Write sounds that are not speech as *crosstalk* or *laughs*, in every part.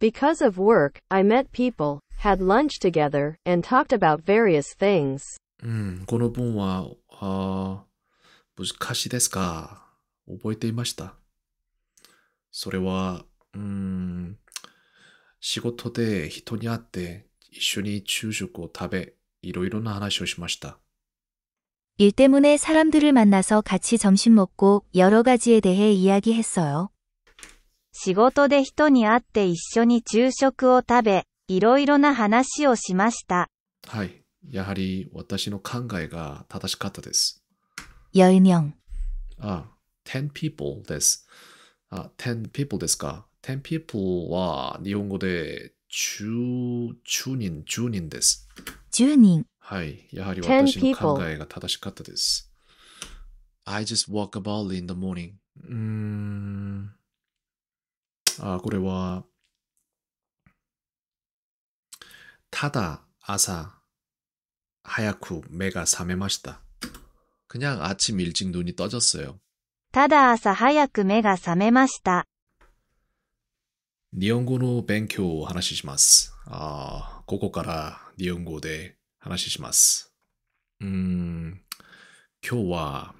Because of work, I met people, had lunch together, and talked about various things. うん、この文は、あ難しいですか覚えていましたそれは、うん、仕事で人に会って一緒に昼食を食べ、いろいろな話をしました。일때문에사람들을만나서같이점심먹고여러가지에대해이야기했어요仕事で人に会って一緒に昼食を食べ、いろいろな話をしました。はい。やはり私の考えが正しかったです。10명あ、10 people です。あ、10 people ですか。10 people は日本語で10、10人、10人です。10人。はい。やはり私の考えが正しかったです。I just walk about in the morning. うーん。あこれは、ただ朝早く目が覚めました。 아, 그냥 아침 일찍 눈이 떠졌어요. 타다 아사 하야쿠 메가 사메마시타. 니혼고노 벤쿄 하나시시마스. 아, 고고까라 니혼고 대 하나시시마스. 음, 교와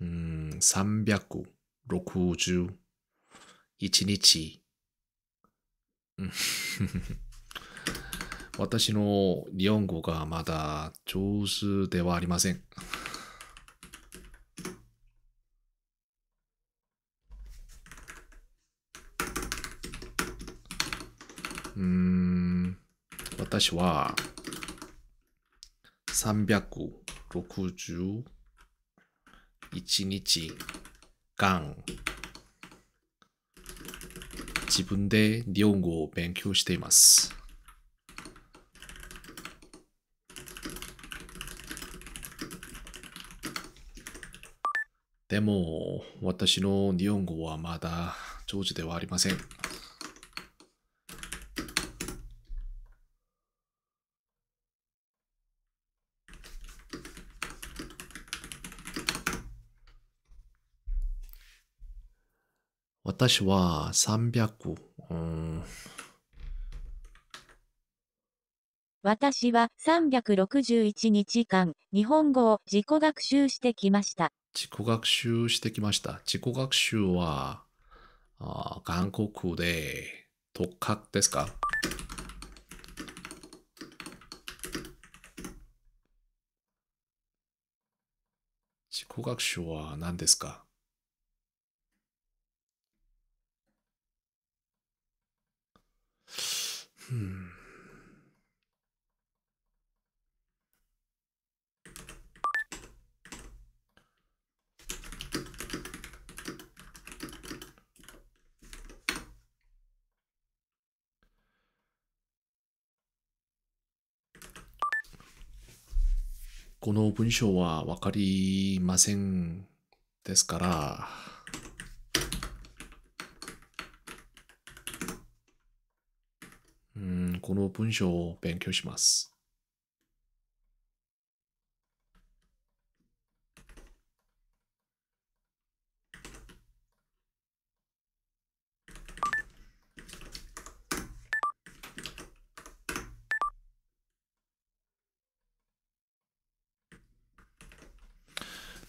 음, 300구 로쿠주 이치니치 *laughs* 私の日本語がまだ上手ではありません。うん、私は361日間自分で日本語を勉強しています。でも、私の日本語はまだ上手ではありません。私は300。うん、私は361日間、日本語を自己学習してきました。自己学習してきました。自己学習は、あ韓国で特格ですか自己学習は何ですかうん。この文章はわかりませんですから、この文章を勉強します。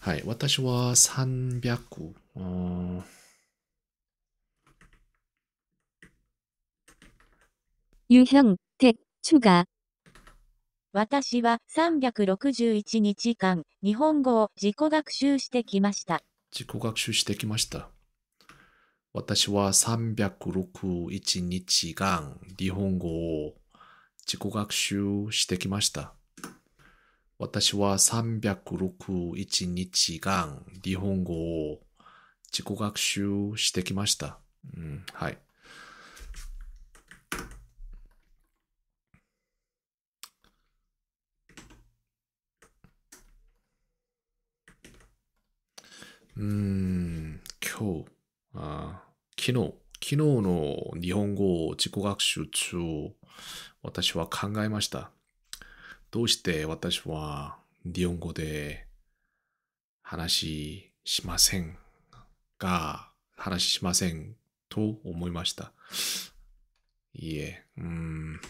はい、私は300、유형택추가私は361日間、日本語を自己学習してきました。自己学習してきました。私は361日間、日本語を自己学習してきました。私は361日間、日本語を自己学習してきました。うん、はい。うーん、今日、あ昨日、昨日の日本語自己学習中、私は考えました。どうして私は日本語で話しませんが、話しませんと思いました。いいえ、うん。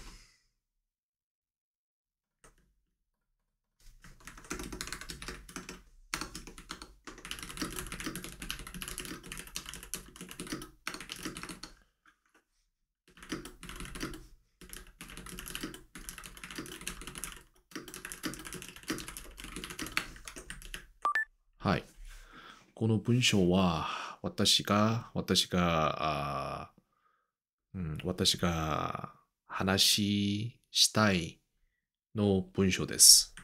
この文章は、私が、私が、うん、私が話したいの文章です。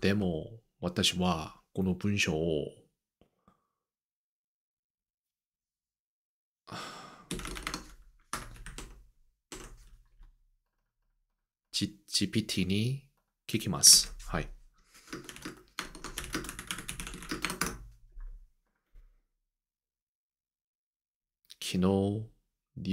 でも、私はこの文章をち GPT に聞きます。はい。昨日、昨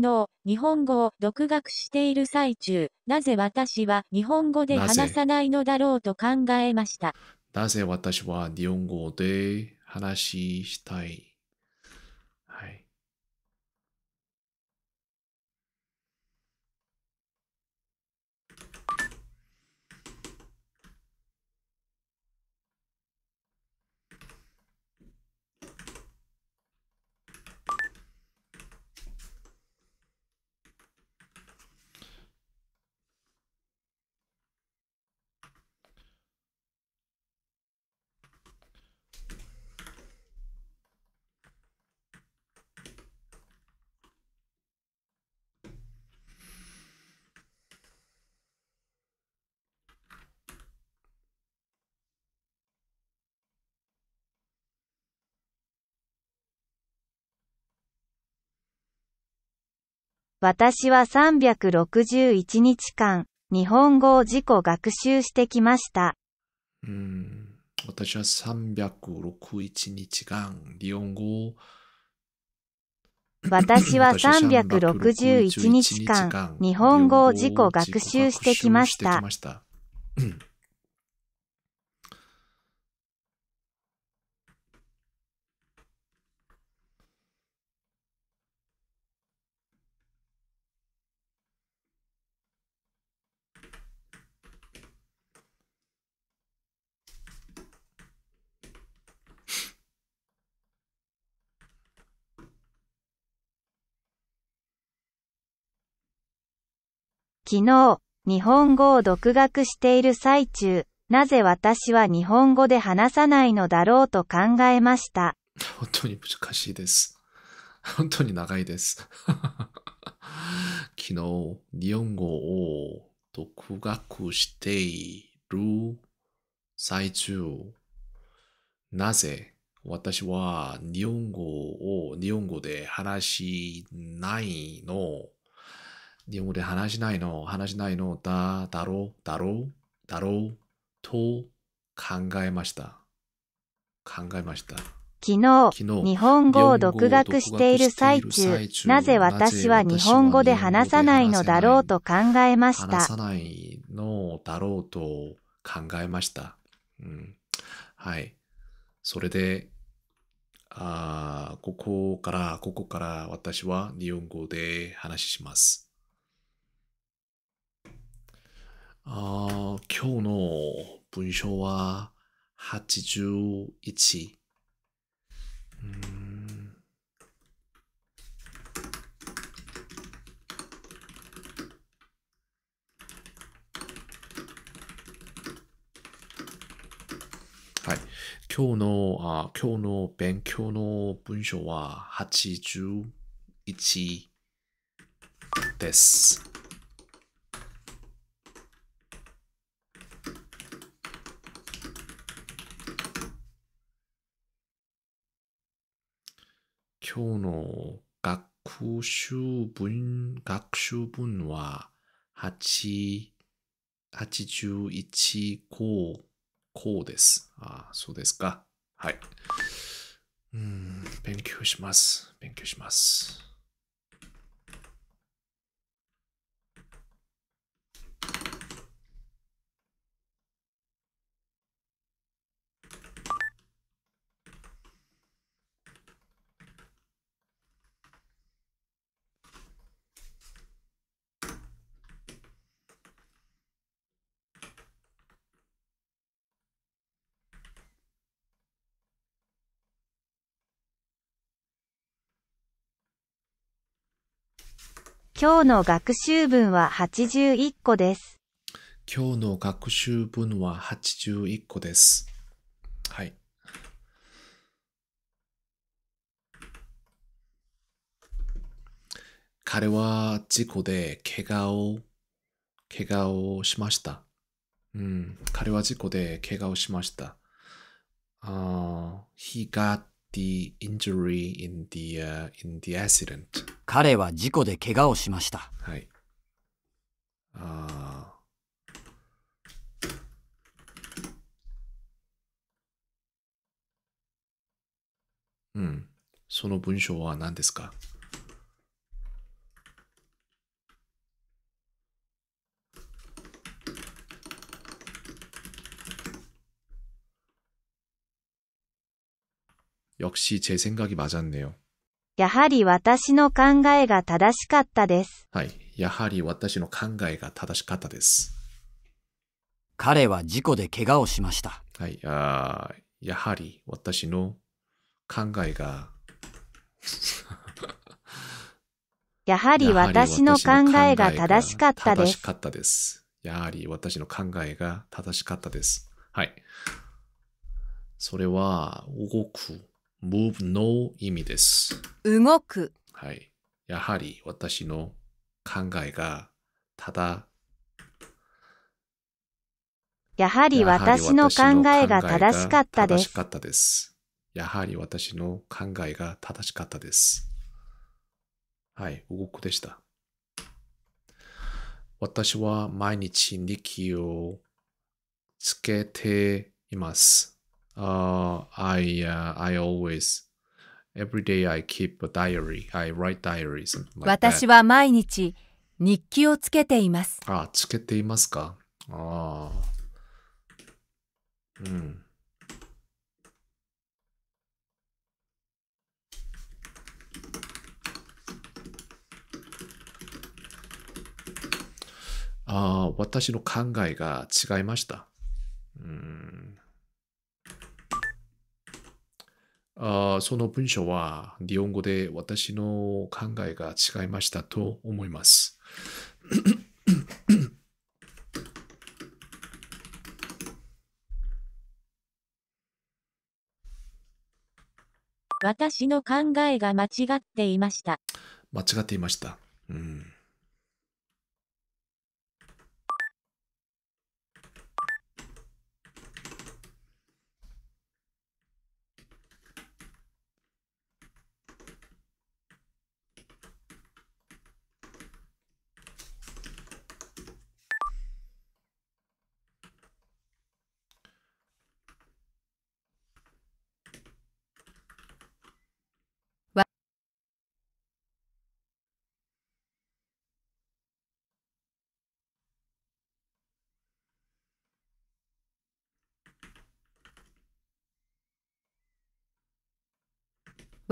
日、日本語を独学している最中、なぜ私は日本語で話さないのだろうと考えました。なぜ私は日本語で話したい私は361日間、日本語を自己学習してきました。うん、私は361日間、日本語を私は361日間、日本語を自己学習してきました。昨日、日本語を独学している最中、なぜ私は日本語で話さないのだろうと考えました。本当に難しいです。本当に長いです。*laughs* 昨日、日本語を独学している最中、なぜ私は日本語を日本語で話しないの日本語で話しないの、話しないのだ、だろう、だろう、だろうと考えました。考えました。昨日、日本語を独学している最中、なぜ私は日本語で話さないのだろうと考えました。話さないのだろうと考えました。うん、はい。それで、あここから、ここから私は日本語で話します。あ今日の文章は十一。うんはい、今日のあ今日の勉強の文章は八十一です。今日の学習文、学習文は8、81項、項です。ああ、そうですか。はい。うん、勉強します。勉強します。今日の学習文は81個です。今日の学習文は81個です。はい。彼は事故で怪我を、怪我をしました。うん、彼は事故で怪我をしました。あ被害 the injury in the,、uh, in the accident. 彼は事故で怪我をしました。はい。あうん。その文章は何ですか역시제생각이맞았네요やはり私の考えが正しかったです。はい。やはり私の考えが正しかったです。彼は事故で怪我をしました。はい。あやはり私の考えが、やはり私の考えが正しかったで正しかったです。やはり私の考えが正しかったです。はい。それは、動く。move の意味です。動く。はい。やはり私の考えがただやはり私の考えが正しかったです。やはり私の考えが正しかったです。はい、動くでした。私は毎日日記をつけています。uh, I uh, I always every day I keep a diary. I write diaries. Like、私は毎日日記をつけています。あ、つけていますか。ああ。うん。あ私の考えが違いました。うんあその文章は日本語で私の考えが違いましたと思います。*coughs* 私の考えが間違っていました。間違っていました。うん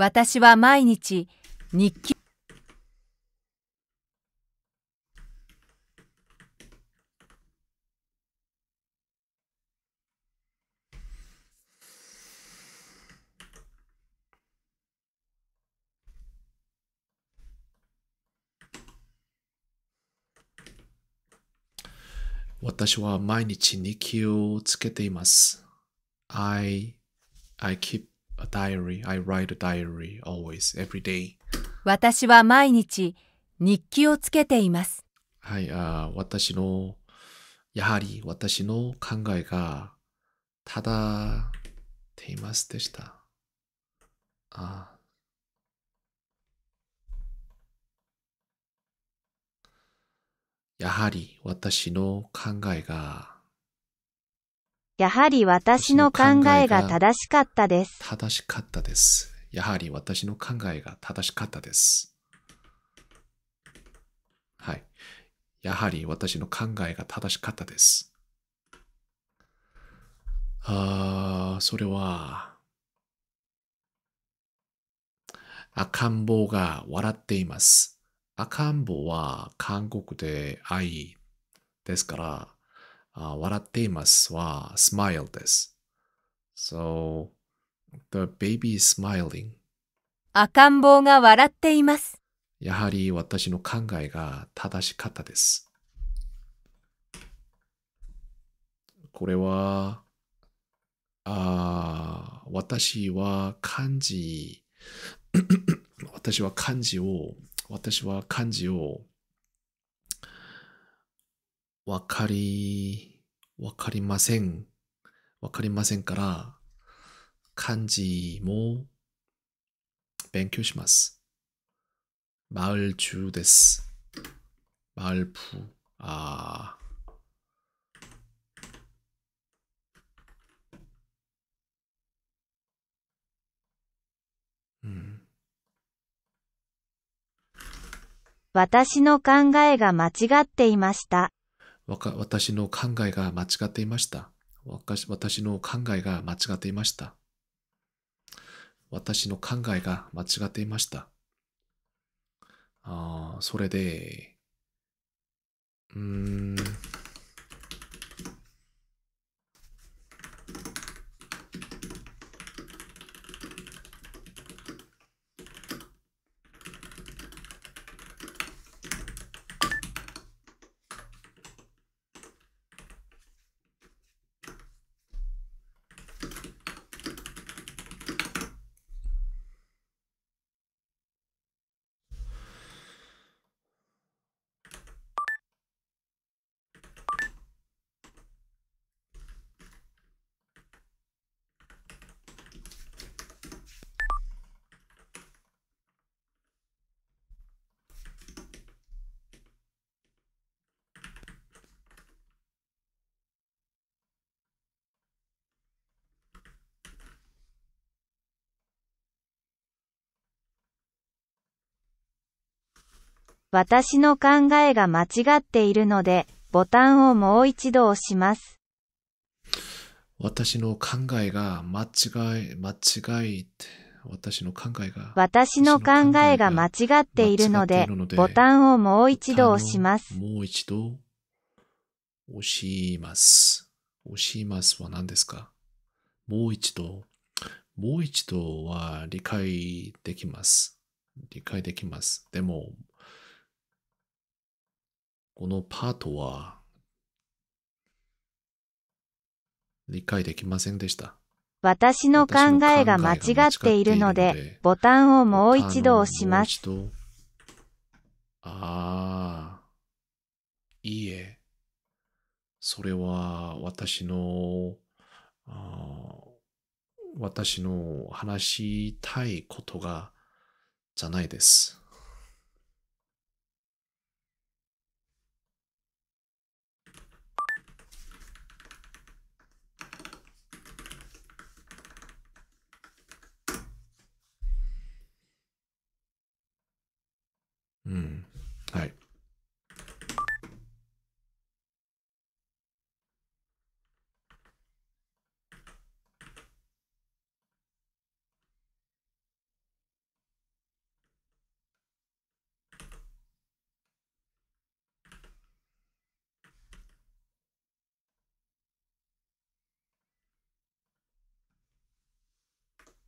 私は毎日日記私は毎日日記をつけています。I, I keep a diary. I write a diary always, every day. 私は毎日日記をつけています。はい、あ私の、やはり私の考えがただていますでした。あやはり私の考えがやはり私の考えが正しかったです。正しかったです。やはり私の考えが正しかったです。はい。やはり私の考えが正しかったです。ああ、それは、赤ん坊が笑っています。赤ん坊は韓国で愛ですから、uh, 笑っていますは smile です。So, the baby is smiling. 赤ん坊が笑っています。やはり私の考えが正しかったです。これは、あ私は漢字、私は漢字 *clears throat* を、私は漢字をわかり、わかりません。わかりませんから、漢字も勉強します。マウル中です。マウルプ、あー。私の考えが間違っていました。私の考えが間違っていました。私の考えが間違っていました。私の考えが間違っていました。あそれで、うーん。私の考えが間違っているので、ボタンをもう一度押します。私の考えが間違い、間違い、私の考えが。私の考えが間違っているので、ボタンをもう一度押します。もう一度押します。押しますは何ですかもう一度。もう一度は理解できます。理解できます。でも、このパートは理解できませんでした。私の考えが間違っているので、ボタンをもう一度押します。ああ、いいえ。それは私の、私の話したいことがじゃないです。うん。はい。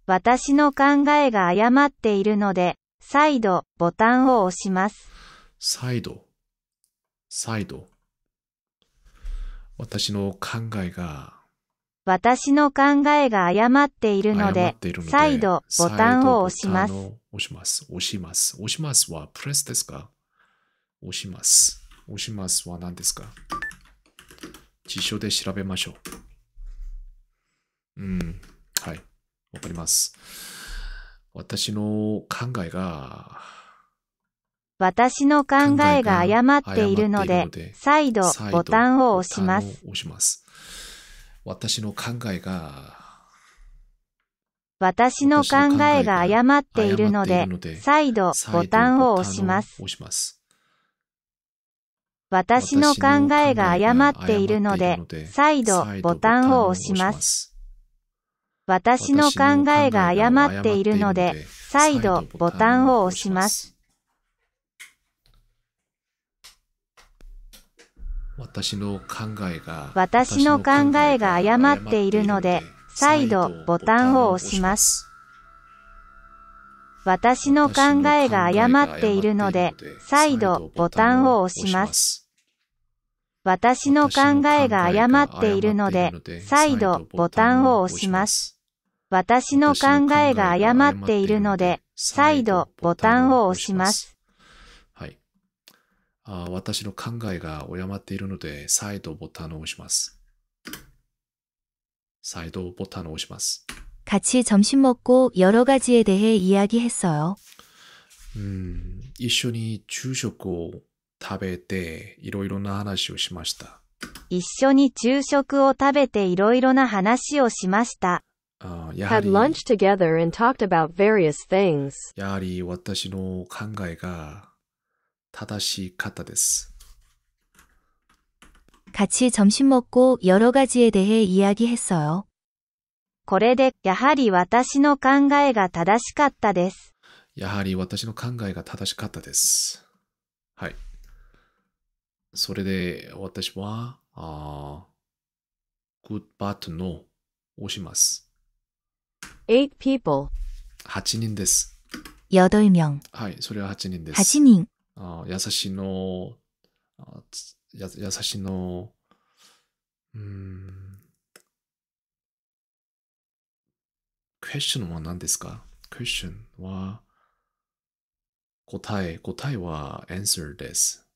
私の考えが誤っているので、再度ボタンを押します。再度、再度。私の考えが、私の考えが誤っているので、ので再度ボタンを押します。押します。押します。押しますはプレスですか押します。押しますは何ですか辞書で調べましょう。うん。はい。わかります。私の考えが、私の考えが誤っているので、再度ボタンを押します。私の考えが、私の考えが誤っているので、再度ボタンを押します。私の考えが誤っているので、再度ボタンを押します。私の考えが誤っているので、再度ボタンを押します。私の考えが私の考えが誤っているので、再度ボタンを押します。私の考えが誤っているので、再度ボタンを押します。私の考えが誤っているので、再度ボタンを押します。私の考えが誤っているので、再度ボタンを押します。はい。あ私の考えが誤っているので、再度ボタンを押します。再度ボタンを押します。같이점심먹고여러가지에대해이야기했어요 음、 一緒に昼食を食べていろいろな話をしました。一緒に昼食を食べていろいろな話をしました。had lunch together and talked about various things. やはり私の考えが正しかったです。같이점심먹고여러가지에대해이야기했어요これでやはり私の考えが正しかったです。やはり私の考えが正しかったです。はい。それで私は、あグッバットの押します。e people. 8人です。8名。はい、それは8人です。8人。あ優しいの、あや優しいの、うん。クエスチョンは何ですかクエスチョンは答え、答えは answer です。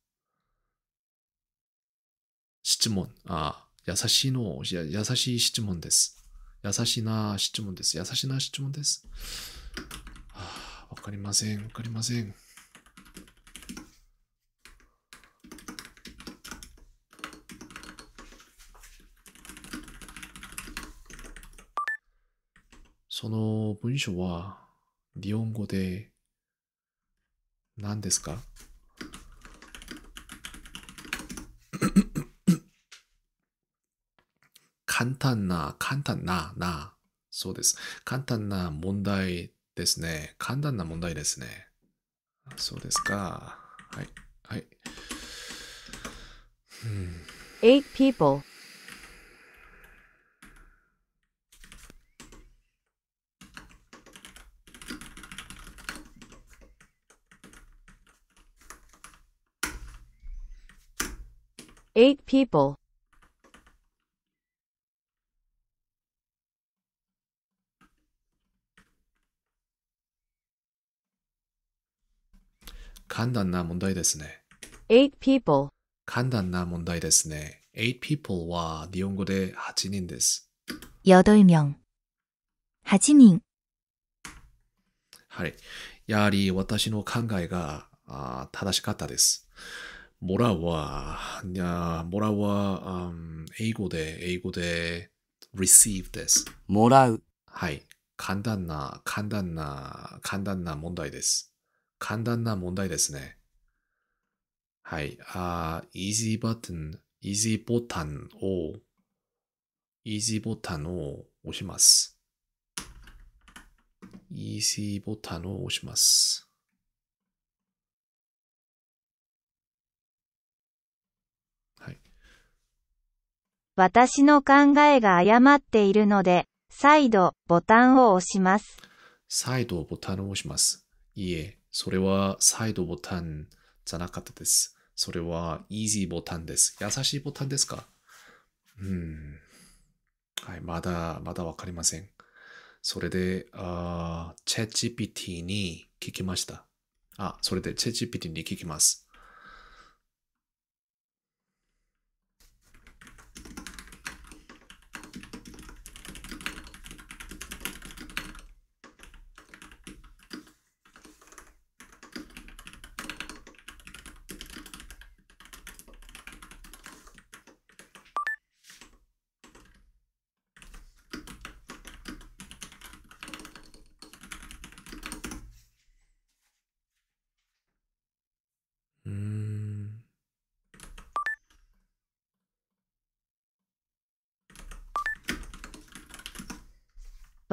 質問、あ、優しいの、や優しい質問です。優しいな質問です。優しいな質問です。はあ、わかりません。わかりません。その文章は日本語で何ですか簡単な、簡単な、な、そうです。簡単な問題ですね。簡単な問題ですね。そうですか。はい。はい。Eight people. Eight people. 簡単な問題ですね。eight people 簡単な問題ですね。eight people は日本語で8人です。8名8人はい。やはり私の考えがあ正しかったです。もらうは、いやもらうは、うん、英語で、英語で、receive です。もらう。はい。簡単な、簡単な、簡単な問題です。簡単な問題ですね。はい。あ、easy button、easy ボタンを、easy ボタンを押します。easy ボタンを押します。はい。私の考えが誤っているので、再度ボタンを押します。再度ボタンを押します。いいえ。それはサイドボタンじゃなかったです。それはイージーボタンです。優しいボタンですかうん。はい、まだ、まだわかりません。それで、あチェッピティに聞きました。あ、それでチェッピティに聞きます。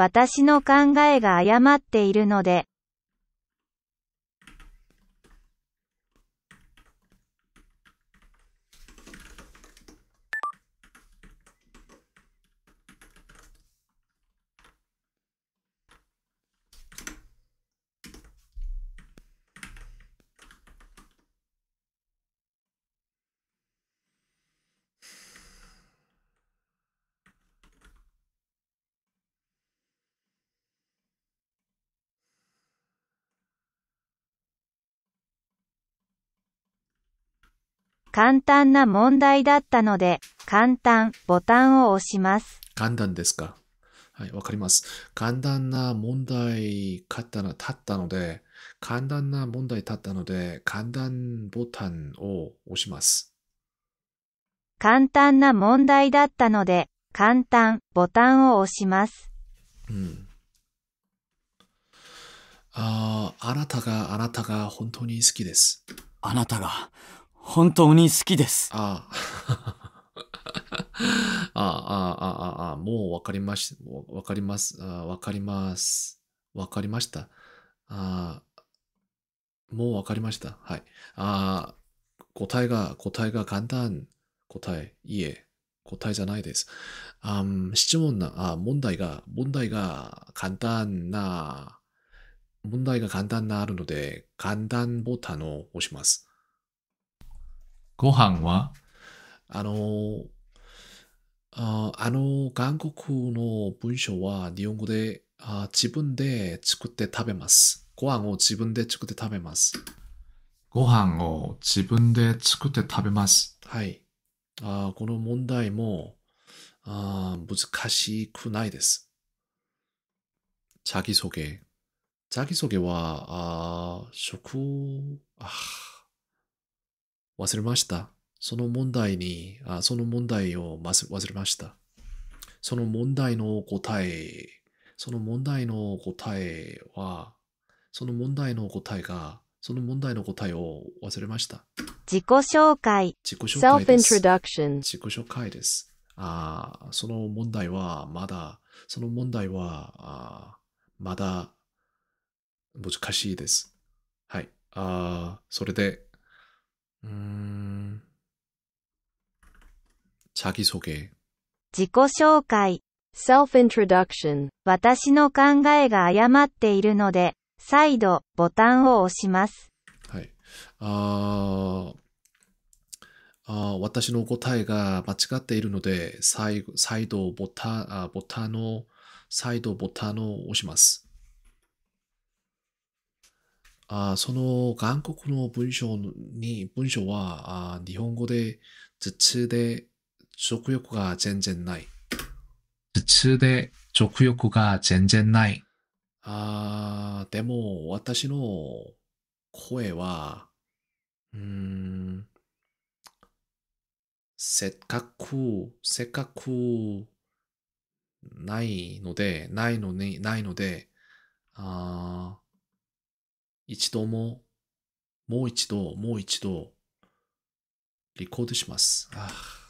私の考えが誤っているので、簡単な問題だったので、簡単ボタンを押します。簡単ですかはい、わかります。簡単な問題勝ったな、立ったので、簡単な問題立ったので、簡単ボタンを押します。簡単な問題だったので、簡単ボタンを押します。うん。ああ、あなたが、あなたが本当に好きです。あなたが本当に好きです。*laughs* ああ。ああ、ああ、ああ、もうわかりまし、わかります。わかります。わかりました。ああ、もうわかりました。はい。ああ、答えが、答えが簡単。答え、いえ、答えじゃないです。あ質問な、あ問題が、問題が簡単な、問題が簡単なあるので、簡単ボタンを押します。ご飯はあの、ああの、韓国の文章は日本語であ自分で作って食べます。ご飯を自分で作って食べます。ご飯を自分で作って食べます。はい。あこの問題もあ難しくないです。자기소 개。 자기소개は、あ食、あ忘れました。その問題に、あその問題を忘れました。その問題の答え、その問題の答えは、その問題の答えが、その問題の答えを忘れました。自己紹介。自己紹介です。自己紹介です。あその問題はまだ、その問題は、あまだ難しいです。はい。あそれで、자기소개自己紹介 self-introduction 私の考えが誤っているので、再度ボタンを押します。はい。ああ私の答えが間違っているので、再再度ボタン、あボタンの再度ボタンを押します。あその韓国の文章に、文章はあ日本語で頭痛で食欲が全然ない。痛で食欲が全然ない。あでも私の声は、うん、せっかく、せっかく、ないので、ないのに、ないので、あ一度も、もう一度、もう一度、リコードします。ああ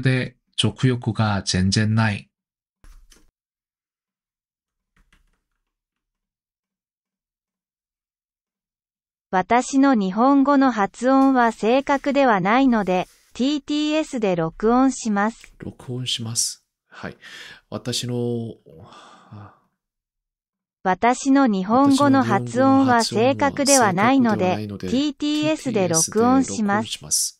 で食欲が全然ない。私の日本語の発音は正確ではないので、TTS で録音します。録音します。はい。私の、私の日本語の発音は正確ではないので、TTS で録音します。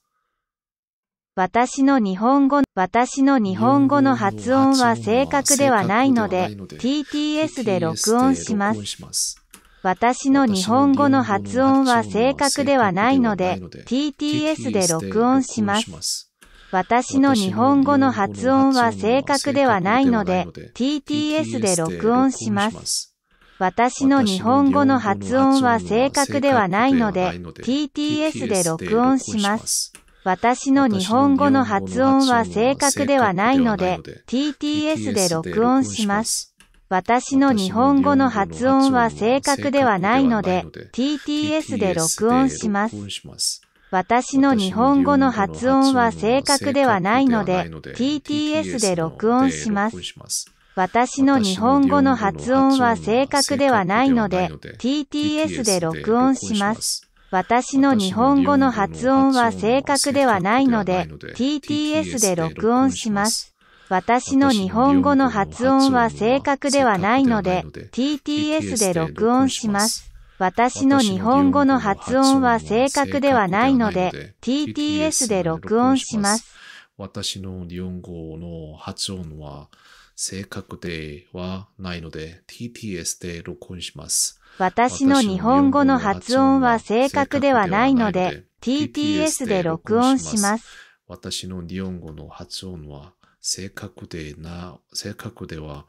私の日本語、私の日本語の発音は正確ではないので、TTS で録音します。私の日本語の発音は正確ではないので、TTS で録音します。私の日本語の発音は正確ではないので、TTS で録音します。私の日本語の発音は正確ではないので、TTS で録音します。私の日本語の発音は正確ではないので、TTS で録音します。私の日本語の発音は正確ではないので、TTS で録音します。私の日本語の発音は正確ではないので、TTS で録音します。私の日本語の発音は正確ではないので、TTS で録音します。私の日本語の発音は正確ではないので、TTS で録音します。私の日本語の発音は正確ではないので、TTS で録音します。私の日本語の発音は正確ではないので、TTS で録音します。私の日本語の発音は正確ではないので、TTS で録音します。私の日本語の発音は正確ではないので、TTS で録音します。私の日本語の発音は正確でな、正確では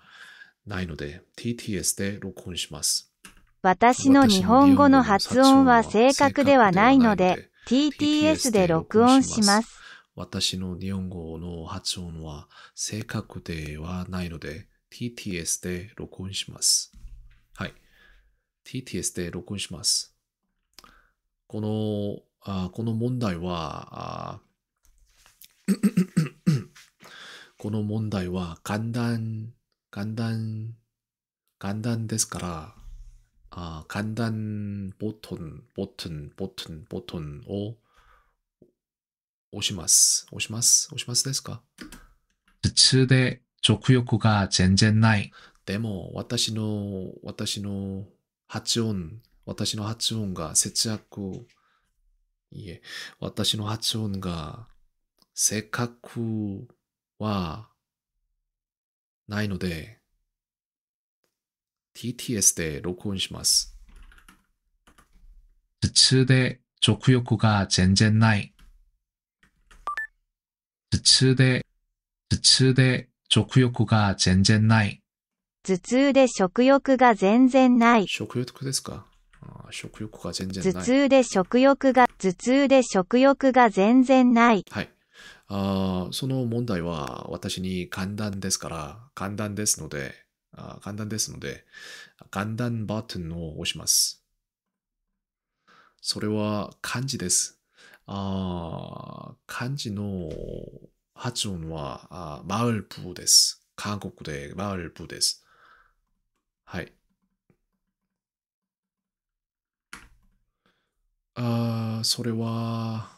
ないので、TTS で録音します。私の日本語の発音は正確ではないので、TTS で録音します。私の日本語の発音は正確ではないので、TTS で録音します。はい。TTS で録音します。この、あこの問題は、*coughs* この問題は簡単、簡単、簡単ですから、あ簡単ボタン、ボタン、ボタン、ボタンを押します。押します。押しますですか普通で食欲が全然ない。でも、私の、私の発音、私の発音が節約、いえ、私の発音がせっかくはないので、TTS で録音します。通で食欲が全然ない。通で、通で食欲が全然ない。頭痛で食欲が全然ない。食欲ですか食欲が全然ない。頭痛で食欲が、頭痛で食欲が全然ない。はい。あその問題は私に簡単ですから、簡単ですので、あ簡単ですので、簡単バトンを押します。それは漢字です。あ漢字の発音は、あマウルプです。韓国でマウルプです。はい。ああ、それは、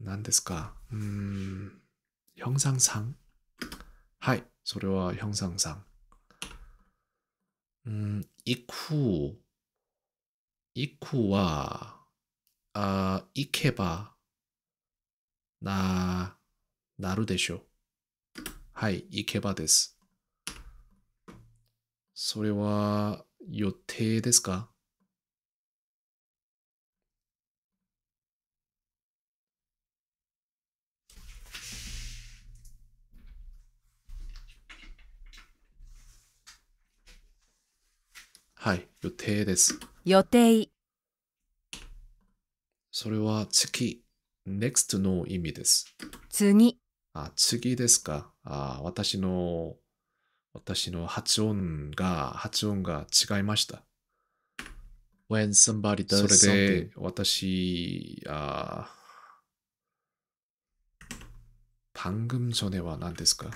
何ですかうん、형상 상。 はい、それは형상 상。 うん、いく、いくは、あいけば、な、なるでしょう。はい、いけばです。それは予定ですかはい、予定です。予定。それは次、next の意味です。次。あ、次ですか。あ、私の私の発音が、発音が違いました。When somebody does それで私、あ방금전에は何ですか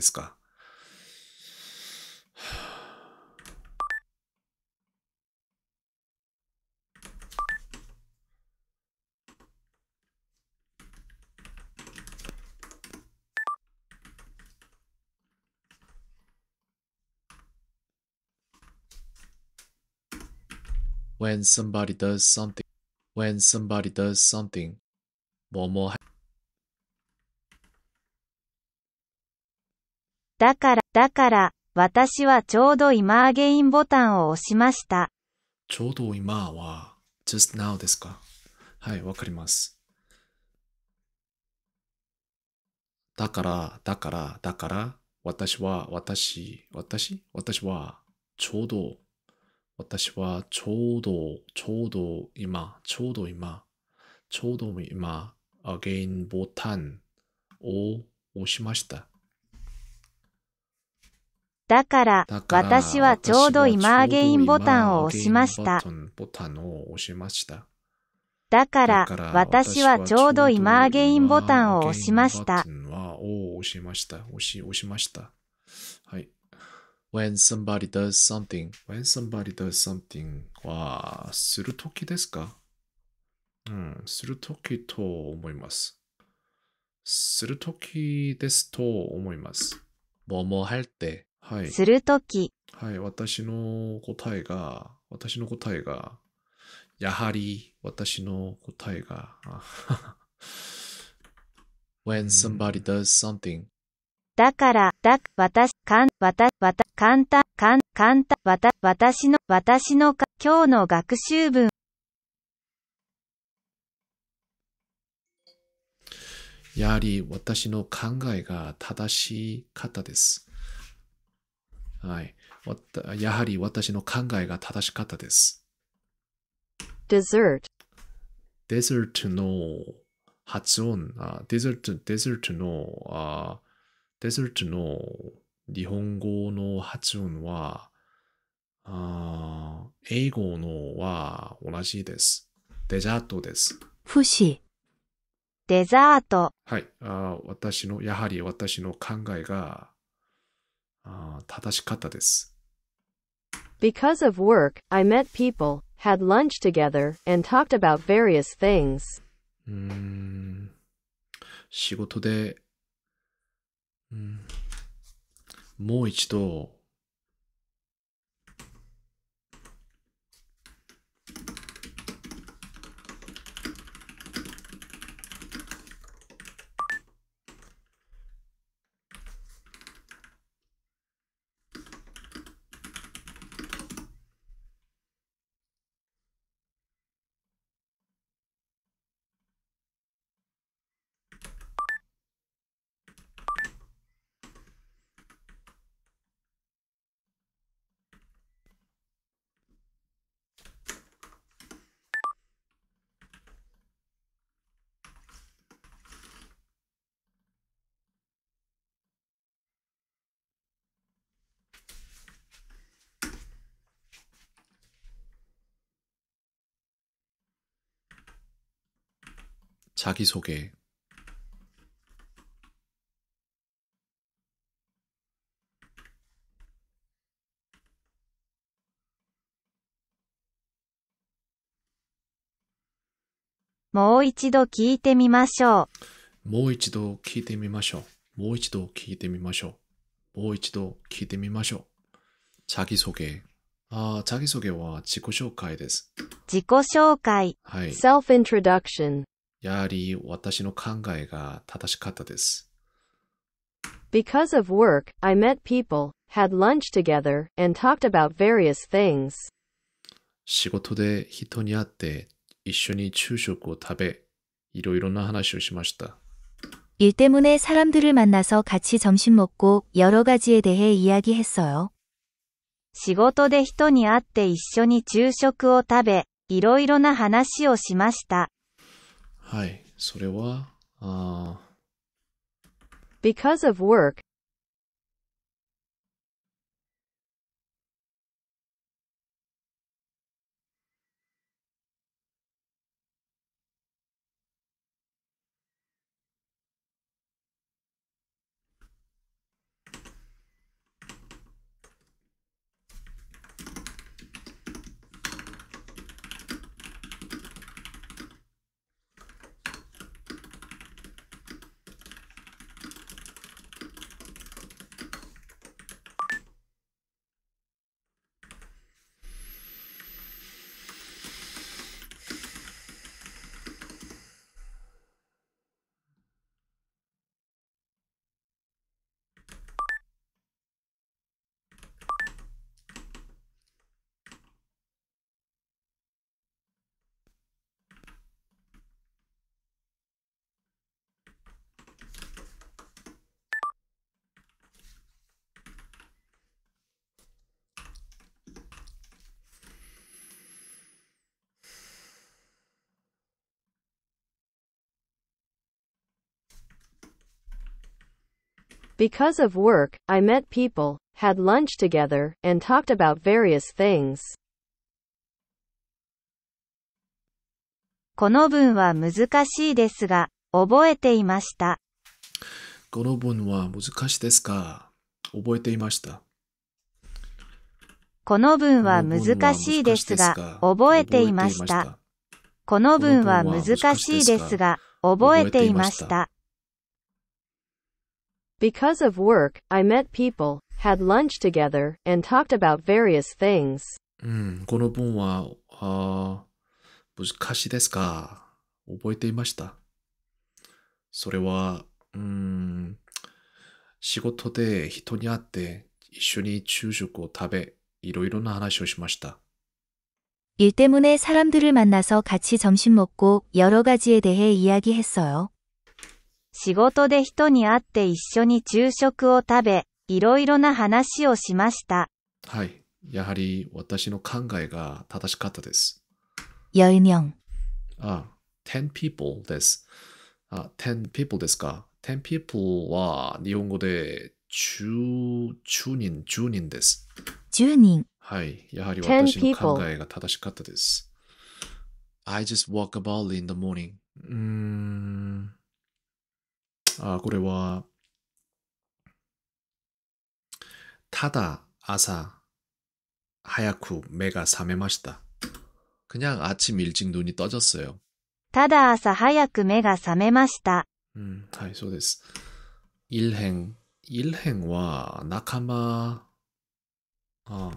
ですか。when somebody does something when somebody does something 某某だから、だから、私はちょうど今アゲインボタンを押しました。ちょうど今は just now ですかはい、わかります。だから、だから、だから、私は、私、私、私は、ちょうど、私は、ちょうど、ちょうど、今、ちょうど今、ちょうど今、アゲインボタンを押しました。だから、私はちょうど今アゲインボタンを押しました。だから、私はちょうど今アゲインボタンを押しました。押しました。押し、押しました。はい。When somebody does something. When somebody does something は、するときですかうん、するときと思います。するときですと思います。ももってはい。するとき。はい、私の答えが、私の答えが、やはり私の答えが、*laughs* when somebody does something だから、だ、私、かん、わた、わた、かんた、かん、かんた、わた、私の、私のか、今日の学習文。やはり私の考えが正しかったです。はい。やはり私の考えが正しかったです。dessert desert の発音、あ desert, desert のあ desert の日本語の発音はあ英語のは同じです。デザートです。不死。デザート。はいあ。私の、やはり私の考えが正しかったです。Because of work, I met people, had lunch together, and talked about various things. うん、仕事で、うん、もう一度자기소개もう一度聞いてみましょう。もう一度聞いてみましょう。もう一度聞いてみましょう。もう一度聞いてみましょう。자기소 개。 ああ、자기소개は自己紹介です。自己紹介。はい。self-introduction。やはり私の考えが正しかったです。Because of work, I met people, had lunch together, and talked about various things. 仕事で人に会って一緒に昼食を食べ、いろいろな話をしました。일때문에사람들을만나서같이점심먹고여러가지에대해이야기했어요仕事で人に会って一緒に昼食を食べ、いろいろな話をしました。はい、それは、あ Because of work, Because of work, I met people, had lunch together, and talked about various things. この文は難しいですが、覚えていました。この文は難しいですか覚えていました。この文は難しいですが、覚えていました。この文は難しいですが、覚えていました。Because of work, I met people, had lunch together, and talked about various things. うん、この文は、あ難しいですか覚えていましたそれは、うん、仕事で人に会って、一緒に昼食を食べ、いろいろな話をしました。일때문에사람들을만나서같이점심먹고여러가지에대해이야기했어요仕事で人に会って一緒に昼食を食べ、いろいろな話をしました。はい。やはり私の考えが正しかったです。10명あ、10 people です。あ、10 people ですか。10 people は日本語で10、10人、10人です。10人。はい。やはり私の考えが正しかったです。I just walk about in the morning. うーん。あこれは、ただ朝早く目が覚めました。 아, 그냥 아침 일찍 눈이 떠졌어요. ただ 아사 早く 매가 覚めました. 음, 하이, 소데스. 일행, 일행과 나카마, 어,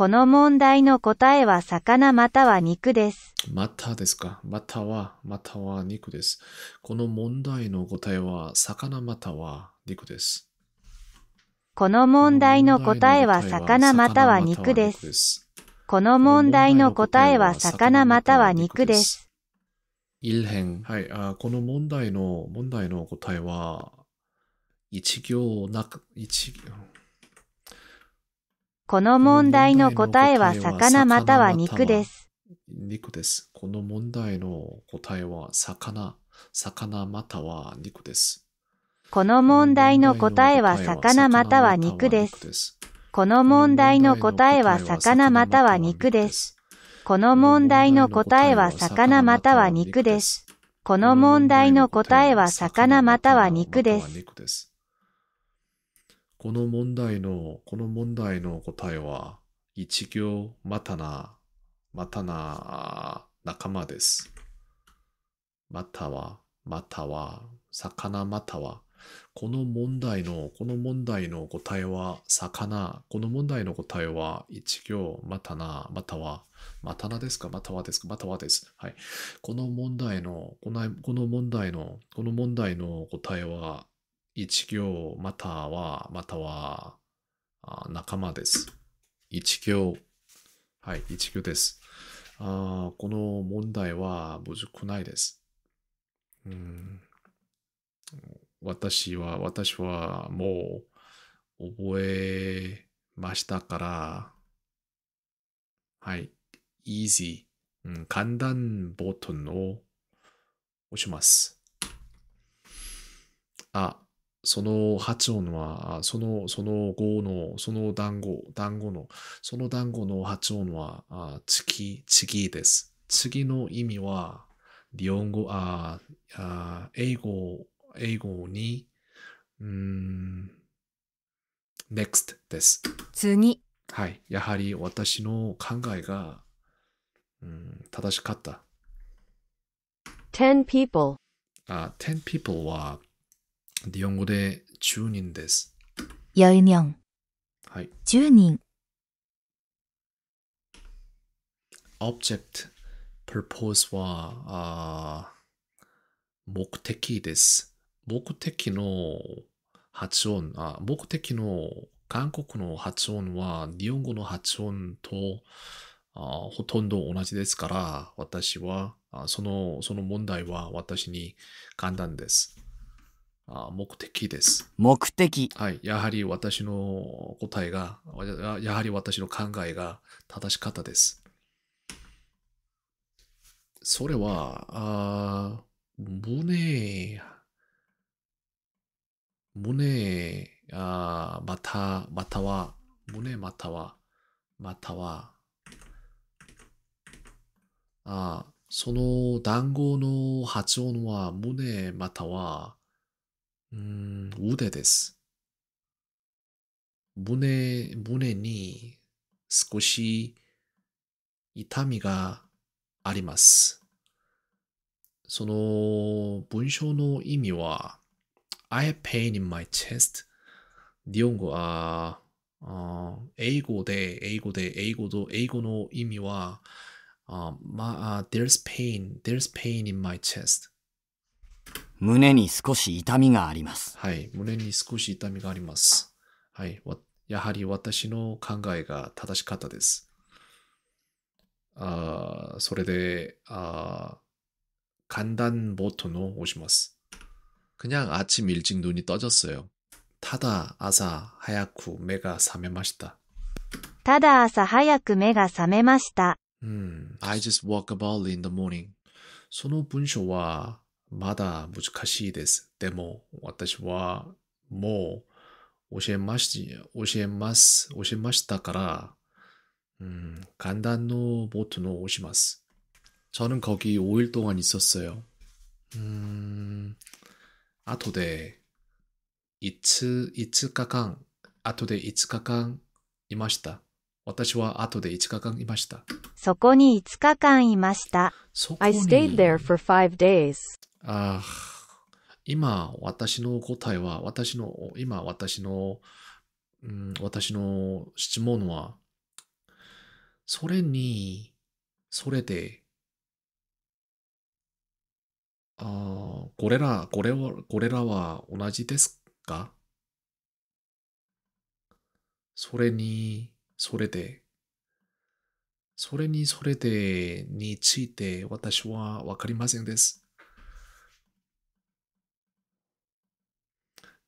この問題の答えは魚または肉です。またですか。または、または肉です。この問題の答えは魚または肉です。この問題の答えは魚または肉です。この問題の答えは魚または肉です。一辺。はいあ、この問題の、問題の答えは、一行なく、一行、この問題の答えは魚または肉です。肉です。この問題の答えは魚、魚または肉です。この問題の答えは魚または肉です。この問題の答えは魚または肉です。この問題の答えは魚または肉です。この問題の答えは魚または肉です。この問題の、この問題の答えは、一行、またな、またな、仲間です。または、または、魚または、この問題の、この問題の答えは、魚。この問題の答えは、一行、またな、または、またなですか、またはですか、またはです。はい。この問題の、このこの問題の、この問題の答えは、一行または、または、あ仲間です。一行。はい、一行です。あこの問題はむずくないです。うん、私は、私はもう覚えましたから、はい、easy、うん、簡単ボタンを押します。あ、その発音は、その、その語の、その団子、団子の、その団子の発音は、あ次、次です。次の意味は、日本語、ああ英語、英語に、うん、next です。次。はい。やはり私の考えが、うん、正しかった。10 people。あ、10 people は、日本語で10人です。10はい。10人。object, purpose は、あ目的です。目的の発音あ、目的の韓国の発音は日本語の発音とあほとんど同じですから、私はあそのその問題は私に簡単です。目的です。目的。はい。やはり私の答えが、やはり私の考えが正しかったです。それは、あ胸、胸、あまた、または、胸または、または、あその団合の発音は胸または、うん、腕です。胸、胸に少し痛みがあります。その文章の意味は、I have pain in my chest. 日本語は、英語で、英語で、英語と、英語の意味は、まあ、there's pain, there's pain in my chest. 胸に少し痛みがあります。はい、胸に少し痛みがあります。はい、やはり私の考えが正しかったです。あそれで、あ간ボ보토노押します。그냥아침일찍눈이떠졌어요타다아사하얗고くめが메めましただ朝早く目が覚めました。うん。I just woke up early in the morning. その文章は、まだ難しいです。でも、私はもう教えまし、教えます、教えましたから、うん、간단노보트노오시마스저는거기5일동안있었어요음아토데 5, 5日間で토데5日間いました私は後で5日間いました。そこに5日間いました。I stayed there for five days. あ今私の答えは、私の、今私の、うん、私の質問は、それに、それで、あこれら、これは、これらは同じですかそれに、それで、それに、それでについて私はわかりませんです。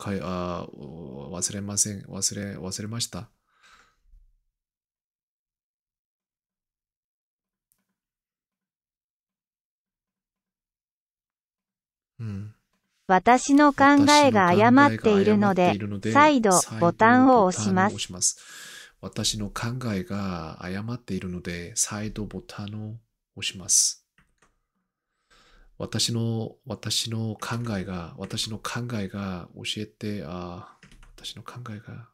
かいあ忘れません忘れ、忘れました。うん、私の考えが誤っているので、再度ボタンを押します。私の考えが誤っているので、再度ボタンを押します。私の、私の考えが、私の考えが教えて、あ私の考えが、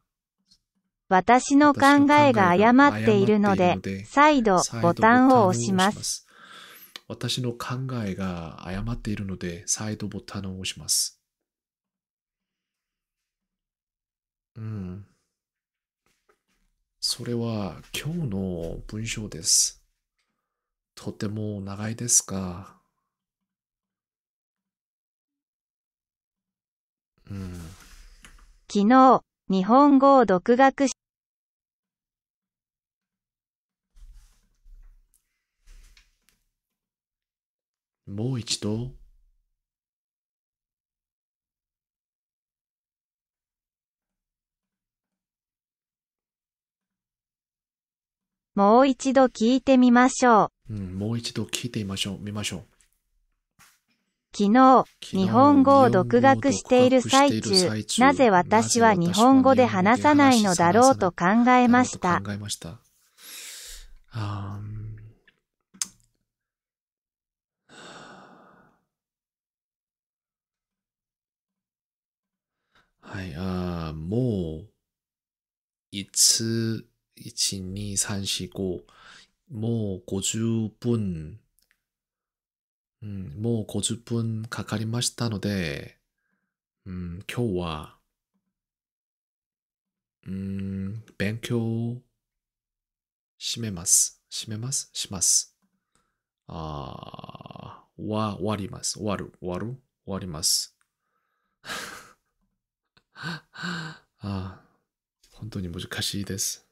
私の考えが誤っているので、再度ボタンを押します。私の考えが誤っているので、再度ボタンを押します。うん。それは今日の文章です。とても長いですが、うん、昨日、日本語を独学し、もう一度。もう一度聞いてみましょう。うん、もう一度聞いてみましょう。見ましょう。昨日、日本語を独学している最中、なぜ私は日本語で話さないのだろうと考えました。はい、あもう、いつ、1、2、3、4、5、もう50分うん、もう50分かかりましたので、うん、今日は、うん、勉強を閉めます。閉めますします。あー、は、終わります。終わる。終わる。終わります。*laughs* ああ、本当に難しいです。